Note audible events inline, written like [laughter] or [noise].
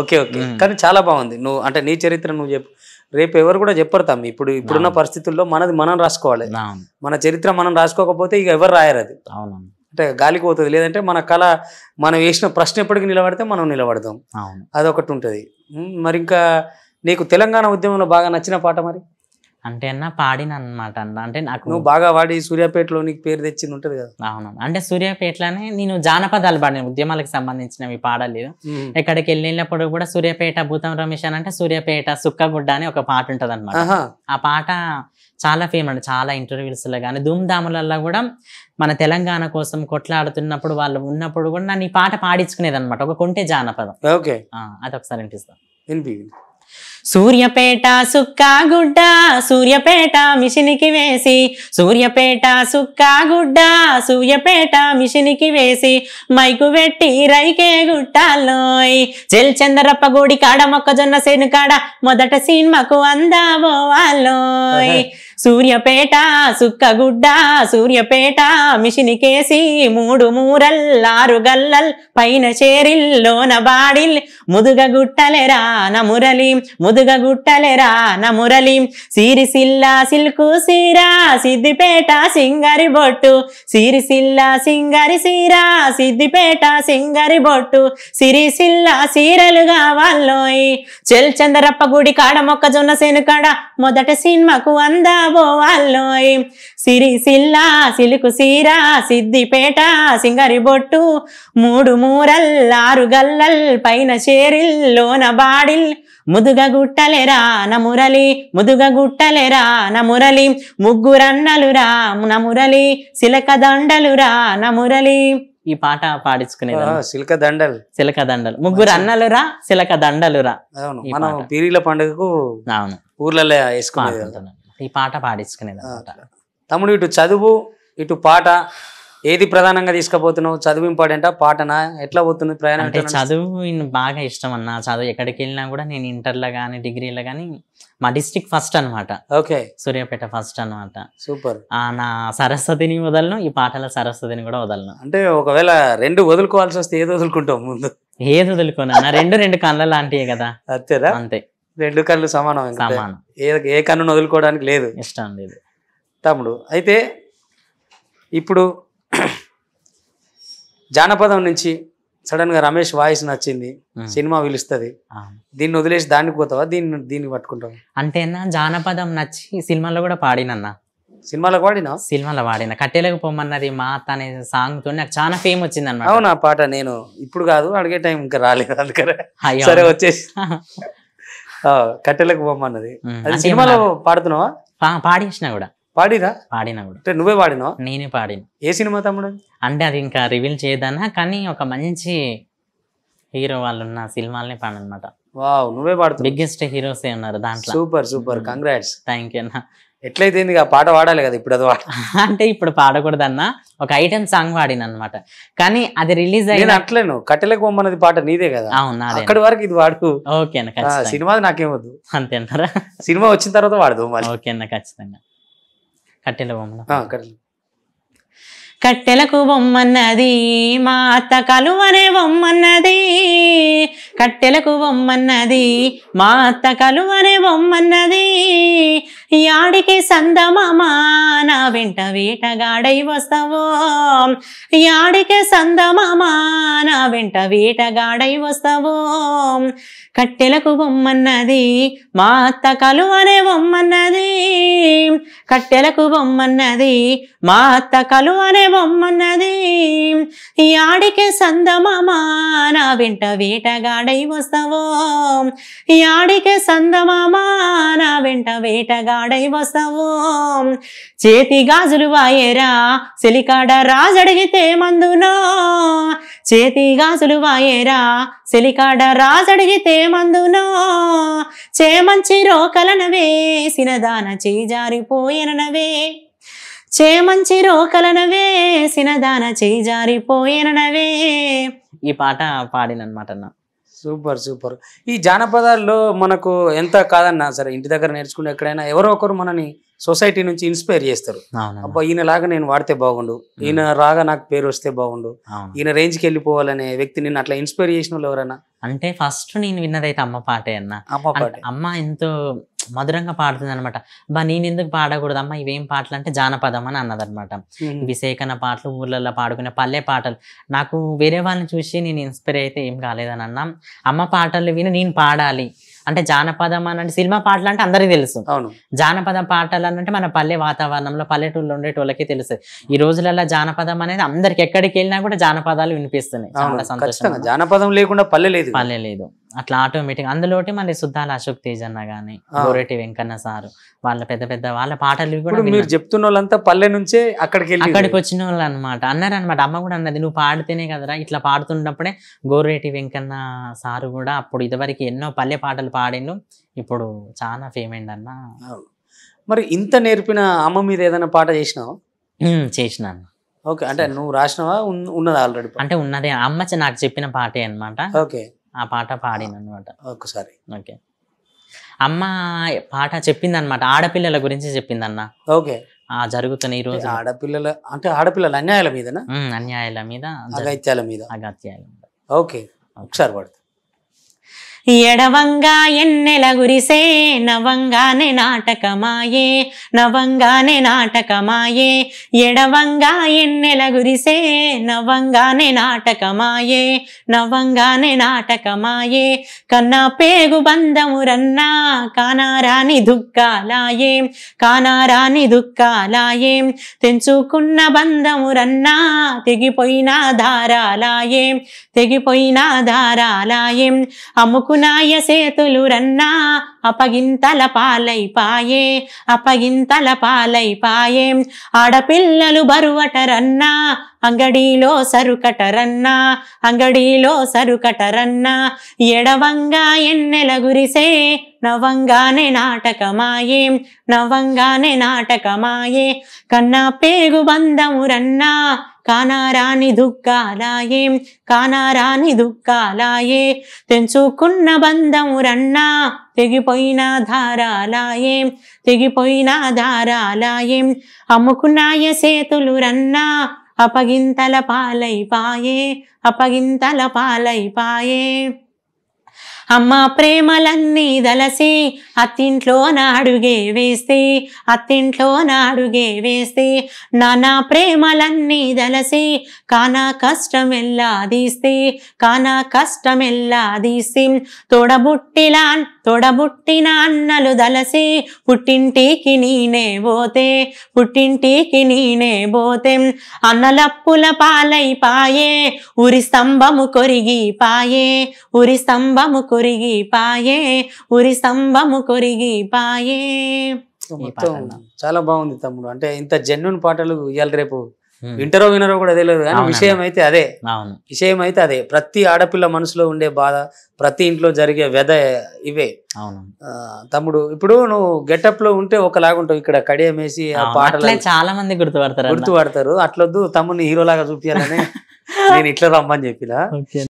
okay okay కానీ చాలా బాగుంది నువ్వు అంటే నీ చరిత్ర నువ్వు చెప్పు రేపు ఎవరు కూడా చెప్పరు తమ్మి ఇప్పుడు ఇప్పుడున్న పరిస్థితుల్లో మనది మనం రాసుకోవాలి మన చరిత్ర మనం రాసుకోకపోతే ఇక ఎవరు రాయరు అది అంటే గాలికి పోతుంది లేదంటే మన కళ మనం వేసిన ప్రశ్న ఎప్పటికి నిలబడితే మనం నిలబడదాం అదొకటి ఉంటుంది మరి ఇంకా నీకు తెలంగాణ ఉద్యమంలో బాగా నచ్చిన పాట మరి అంటే అన్న పాడిన అనమాట అంటే నాకు నువ్వు బాగా వాడి సూర్యాపేటలో నీకు పేరు తెచ్చింది ఉంటది కదా అవును అంటే సూర్యాపేటలోనే నేను జానపదాలు పాడిన ఉద్యమాలకు సంబంధించినవి పాడలేదు ఎక్కడికి వెళ్ళినప్పుడు కూడా సూర్యాపేట భూతం రమేష్ అని అంటే సూర్యాపేట సుక్కగుడ్డ అని ఒక పాట ఉంటది ఆ పాట చాలా ఫేమ్ అండి చాలా లో కానీ ధూమ్ధాములలో కూడా మన తెలంగాణ కోసం కొట్లాడుతున్నప్పుడు వాళ్ళు ఉన్నప్పుడు కూడా నన్ను ఈ పాట పాడించుకునేది అనమాట ఒక కొంటే జానపదం ఓకే అది ఒకసారి వినిపిస్తాను సూర్యపేట సుక్కాగుడ్డ సూర్యపేట మిషినికి వేసి సూర్యపేట సుక్కాగుడ్డ సూర్యపేట మిషినికి వేసి మైకు పెట్టి రైకే గుట్టాలోయ్ చెల్ గుడి కాడ మొక్కజొన్న సేను కాడ మొదట సినిమాకు అందాబోవాలోయ్ సూర్యపేట సుక్కగుడ్డ సూర్యపేట మిషిని కేసి మూడు మూరల్ ఆరు గల్లల్ పైన చేరిల్లోన బాడిల్ ముదుగ గుట్టలెరా నమురలి గుట్టలెరా నమురలి సిరిసిల్ల సిల్కు సీరా సిద్దిపేట సింగరి బొట్టు సిరిసిల్ల సింగరి సీరా సిద్దిపేట సింగరి బొట్టు సిరిసిల్ల సీరలుగా వాళ్ళోయి చెల్చందరప్ప గుడి కాడ మొక్కజొన్న సేను కాడ మొదట సినిమాకు అందా సిరి సిల్లా సిలుకు సీర సిద్దిపేట సింగరి బొట్టు మూడు మూరల్ ఆరు గల్లల్ పైన చేరిల్ లోన బాడిల్ ముదుగ గుట్టలెరా నమురలి ముదుగ గుట్టలెరా నమురలి ముగ్గురన్నలురా నమురలి సిలక దండలురా నమురలి ఈ పాట పాడించుకునేది సిలక దండలు సిలక దండలు ముగ్గురు అన్నలురా సిలక దండలురా మనం పీరీల పండుగకు అవును ఊర్లలో వేసుకున్నాను ఈ పాట పాడించుకునేది తమ్ముడు ఇటు చదువు ఇటు పాట ఏది ప్రధానంగా తీసుకుపోతున్నావు చదువు ఇంపార్టెంటా పాటనా ఎట్లా పోతుంది ప్రయాణం అంటే చదువు బాగా ఇష్టం అన్న చదువు ఎక్కడికి వెళ్ళినా కూడా నేను ఇంటర్లో కానీ డిగ్రీలో కానీ మా డిస్టిక్ ఫస్ట్ అనమాట ఓకే సూర్యాపేట ఫస్ట్ అనమాట సూపర్ నా సరస్వతిని వదలను ఈ పాటల సరస్వతిని కూడా వదలను అంటే ఒకవేళ రెండు వదులుకోవాల్సి వస్తే ఏది వదులుకుంటావు ముందు ఏది వదులుకోనా రెండు రెండు కళ్ళ లాంటివి కదా అంతే రెండు కళ్ళు సమానం సమానం ఏ కన్ను కన్నును వదులుకోవడానికి లేదు ఇష్టం లేదు తమ్ముడు అయితే ఇప్పుడు జానపదం నుంచి సడన్ గా రమేష్ వాయిస్ నచ్చింది సినిమా పిలుస్తుంది దీన్ని వదిలేసి దాన్ని పోతావా దీన్ని దీన్ని పట్టుకుంటావా అంటే జానపదం నచ్చి సినిమాలో కూడా పాడినన్నా సినిమాలో పాడినా సినిమాలో పాడిన కట్టేలకు పొమ్మన్నది మా అనే సాంగ్ తో నాకు చాలా ఫేమ్ వచ్చింది అన్నమాట అవునా పాట నేను ఇప్పుడు కాదు అడిగే టైం ఇంకా రాలేదు అందుకనే సరే వచ్చేసి [laughs] కట్టెలకు బొమ్మన్నది అది సినిమాలో పాడుతున్నావా పాడించినా కూడా పాడిరా పాడినా కూడా అంటే నువ్వే పాడినా నేనే పాడిన ఏ సినిమా తమ్ముడు అంటే అది ఇంకా రివీల్ చేయదానా కానీ ఒక మంచి హీరో వాళ్ళు ఉన్న సినిమాలనే పాడనమాట వావ్ నువ్వే పాడుతు బిగ్గెస్ట్ హీరోసే ఉన్నారు దాంట్లో super super congrats thank you అన్న ఎట్లయితే ఆ పాట వాడాలి కదా ఇప్పుడు అది [laughs] అంటే ఇప్పుడు పాడకూడదు అన్న ఒక ఐటమ్ సాంగ్ వాడిన అనమాట కానీ అది రిలీజ్ అయ్యి అట్లేను కట్టెల కొమ్మన్నది పాట నీదే కదా అవును అక్కడి వరకు ఇది వాడు ఓకే అన్న సినిమాది నాకేమొద్దు అంతేనారా సినిమా వచ్చిన తర్వాత వాడదు ఓకే అన్న ఖచ్చితంగా కట్టెల బొమ్మ కట్టెలకు బొమ్మన్నది మా అత్త కలువనే బొమ్మన్నది కట్టెలకు బొమ్మన్నది మా అత్త కలువనే బొమ్మన్నది యాడికి సందమమా నా వెంట వేటగాడై వస్తావో యాడికి సందమమా నా వెంట వేటగాడై వస్తావో కట్టెలకు బొమ్మన్నది మా అత్త కలువనే బొమ్మన్నది కట్టెలకు బొమ్మన్నది మా అత్త కలువనే బొమ్మన్నది యాడికి సందమామా నా వెంట వేటగాడై వస్తావో యాడికి సందమామా నా వెంట వేటగాడై వస్తావో చేతి గాజులు వాయేరా రాజు రాజడిగితే మందునో చేతి గాజులు వాయేరా రాజు రాజడిగితే మందునో చేమంచి రోకలన వేసిన దాన చేజారిపోయినవే చేమంచి రోకలనవే సినదాన చేయి జారిపోయేనవే ఈ పాట పాడిననమాట అన్న సూపర్ సూపర్ ఈ జానపదాల్లో మనకు ఎంత కాదన్నా సరే ఇంటి దగ్గర నేర్చుకుంటే ఎక్కడైనా ఎవరో ఒకరు మనని సొసైటీ నుంచి ఇన్స్పైర్ చేస్తారు అబ్బా ఈయన లాగా నేను వాడితే బాగుండు ఈయన రాగా నాకు పేరు వస్తే బాగుండు ఈయన రేంజ్కి వెళ్ళిపోవాలనే వ్యక్తి నిన్ను అట్లా ఇన్స్పైర్ చేసిన వాళ్ళు ఎవరైనా అంటే ఫస్ట్ నేను విన్నదైతే అమ్మ పాటే అన్న అమ్మ పాట అమ్మ ఎంతో మధురంగా పాడుతుంది అనమాట బా నేను ఎందుకు పాడకూడదమ్మా ఇవేం పాటలు అంటే జానపదం అని అన్నదనమాట విశేఖన పాటలు ఊర్లలో పాడుకునే పల్లె పాటలు నాకు వేరే వాళ్ళని చూసి నేను ఇన్స్పైర్ అయితే ఏం కాలేదని అన్నా అమ్మ పాటలు విని నేను పాడాలి అంటే జానపదం అని అంటే సినిమా పాటలు అంటే అందరికీ తెలుసు జానపద పాటలు అంటే మన పల్లె వాతావరణంలో పల్లెటూళ్ళు ఉండేటోళ్ళకి తెలుసు ఈ రోజులలో జానపదం అనేది అందరికి ఎక్కడికి వెళ్ళినా కూడా జానపదాలు వినిపిస్తున్నాయి చాలా సంతోషం జానపదం లేకుండా పల్లె లేదు పల్లె లేదు అట్లా ఆటోమేటిక్ అందులోటి మళ్ళీ సుద్దాల అశోక్ తేజ్ అన్న గానీ గోరెటి వెంకన్న సారు వాళ్ళ పెద్ద పెద్ద వాళ్ళ పాటలు కూడా మీరు చెప్తున్న వాళ్ళంతా పల్లె నుంచే అక్కడికి అక్కడికి వచ్చిన వాళ్ళు అనమాట అన్నారు అనమాట అమ్మ కూడా అన్నది నువ్వు పాడితేనే కదరా ఇట్లా పాడుతున్నప్పుడే గోరెటి వెంకన్న సారు కూడా అప్పుడు ఇదివరకు ఎన్నో పల్లె పాటలు పాడిండు ఇప్పుడు చాలా ఫేమ్ అయింది అన్న మరి ఇంత నేర్పిన అమ్మ మీద ఏదైనా పాట చేసినావు చేసినాను ఓకే అంటే నువ్వు రాసినవా ఉన్నది ఆల్రెడీ అంటే ఉన్నదే అమ్మ నాకు చెప్పిన పాటే అనమాట ఓకే ఆ పాట పాడిన అనమాట ఒకసారి ఓకే అమ్మ పాట చెప్పింది అనమాట ఆడపిల్లల గురించి చెప్పింది అన్న ఓకే ఆ జరుగుతున్న ఈ రోజు ఆడపిల్లల అంటే ఆడపిల్లల అన్యాయాల మీద అన్యాయాల మీద అగత్యాల మీద అగత్యాల మీద ఓకే ఒకసారి పడుతుంది ఎడవంగా ఎన్నెల గురిసే నవంగానే నాటకమాయే నవంగానే నాటకమాయే ఎడవంగా ఎన్నెల గురిసే నవంగానే నాటకమాయే నవంగానే నాటకమాయే కన్నా పేగు బంధమురన్నా రన్నా కానారాని దుఃఖాలాయే కానారాని దుఃఖాలాయే తెంచుకున్న బంధమురన్నా రన్నా తెగిపోయిన దారాలాయే తెగిపోయిన దారాలాయే అమ్ముకు నాయ సేతులు రన్నా అపగింతల పాలై పాయే అపగింతల పాలై పాయే ఆడపిల్లలు బరువటరన్నా అంగడిలో సరుకటరన్నా అంగడిలో సరుకటరన్నా ఎడవంగా ఎన్నెల గురిసే నవంగానే నాటకమాయే నవంగానే నాటకమాయే కన్నా పేగు బంధమురన్నా కానారాని దుఃఖాలాయే కానారాని దుఃఖాలాయే తెంచుకున్న బంధం రన్నా తెగిపోయిన ధారాలాయే తెగిపోయిన ధారాలాయే అమ్ముకున్నాయ సేతులు రన్నా అపగింతల పాలైపాయే అపగింతల పాలైపాయే అమ్మ ప్రేమలన్నీ దలసి అత్తింట్లో నాడుగే వేస్తే అత్తింట్లో నాడుగే వేస్తే నానా ప్రేమలన్నీ దలసి కానా కష్టమెల్లా దీస్తే కానా కష్టమెల్లా దీసి తోడబుట్టిలాంటి తొడబుట్టిన అన్నలు దలసి పుట్టింటికి నీనే పోతే పుట్టింటికి నీనే పోతే అన్నలప్పుల పాలై పాయే ఉరి స్తంభము కొరిగి పాయే ఉరి స్తంభము కొరిగి పాయే ఉరి స్తంభము కొరిగి పాయే చాలా బాగుంది తమ్ముడు అంటే ఇంత జన్యున్ పాటలు ఇవాళ రేపు వింటరో వినరో కూడా తెలియదు కానీ విషయం అయితే అదే విషయం అయితే అదే ప్రతి ఆడపిల్ల మనసులో ఉండే బాధ ప్రతి ఇంట్లో జరిగే వెద ఇవే తమ్ముడు ఇప్పుడు నువ్వు గెటప్ లో ఉంటే ఒకలాగుంటావు ఇక్కడ కడియం వేసి ఆ పాటలు చాలా మంది గుర్తుపడతారు గుర్తుపడతారు అట్లొద్దు తమ్ముడిని హీరోలాగా చూపించాలని [laughs] నేను ఇట్లా రమ్మని చెప్పిన